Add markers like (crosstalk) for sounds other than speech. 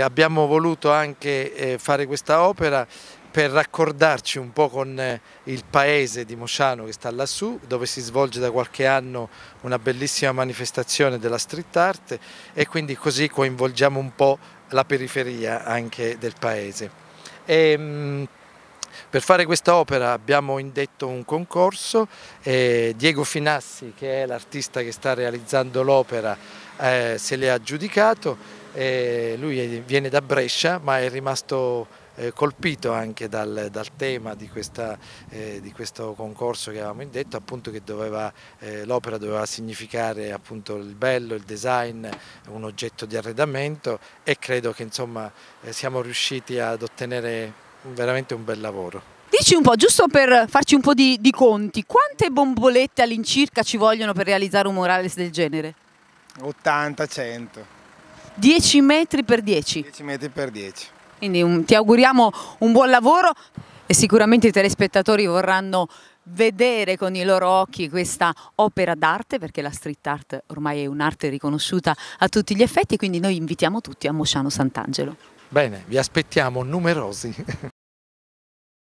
abbiamo voluto anche eh, fare questa opera per raccordarci un po' con eh, il paese di Mosciano che sta lassù, dove si svolge da qualche anno una bellissima manifestazione della street art e quindi così coinvolgiamo un po' la periferia anche del paese. E, ehm, per fare questa opera abbiamo indetto un concorso, eh, Diego Finassi che è l'artista che sta realizzando l'opera eh, se l'è aggiudicato eh, lui viene da Brescia ma è rimasto eh, colpito anche dal, dal tema di, questa, eh, di, questo concorso che avevamo indetto, appunto che eh, l'opera doveva significare appunto il bello, il design, un oggetto di arredamento e credo che insomma eh, siamo riusciti ad ottenere veramente un bel lavoro. Dici un po', giusto per farci un po' di, di conti, quante bombolette all'incirca ci vogliono per realizzare un Morales del genere? 80-100. 10 metri per 10. 10 metri per 10. Quindi un, ti auguriamo un buon lavoro e sicuramente i telespettatori vorranno vedere con i loro occhi questa opera d'arte perché la street art ormai è un'arte riconosciuta a tutti gli effetti quindi noi invitiamo tutti a Mosciano Sant'Angelo. Bene, vi aspettiamo numerosi. (laughs)